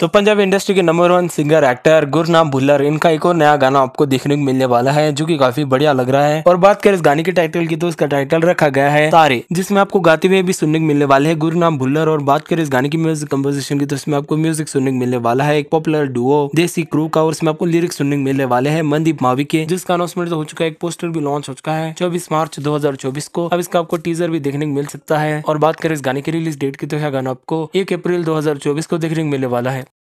तो पंजाबी इंडस्ट्री के number one singer actor Gurnam Bhullar इनका एक और नया गाना आपको देखने को मिलने वाला है जो कि काफी बढ़िया लग रहा है और बात करें इस गाने के टाइटल की तो इसका टाइटल रखा गया है तारे जिसमें आपको गाते हुए भी सुनने को मिलने वाले हैं गुरनाम भुल्लर और बात करें इस गाने की म्यूजिक कम्पोजिशन की तो इसमें आपको म्यूजिक सुनने को मिलने वाला है एक पॉपुलर डुओ देसी क्रू का और इसमें आपको लिरिक्स सुनने को मिलने वाले है मनदीप मावी के जिसका अनाउंसमेंट हो चुका है एक पोस्टर भी लॉन्च हो चुका है चौबीस मार्च दो को अब इसका आपको टीजर भी देखने को मिल सकता है और बात करें इस गाने की रिलीज डेट की तो यह गाना आपको एक अप्रैल दो को देखने को मिलने वाला है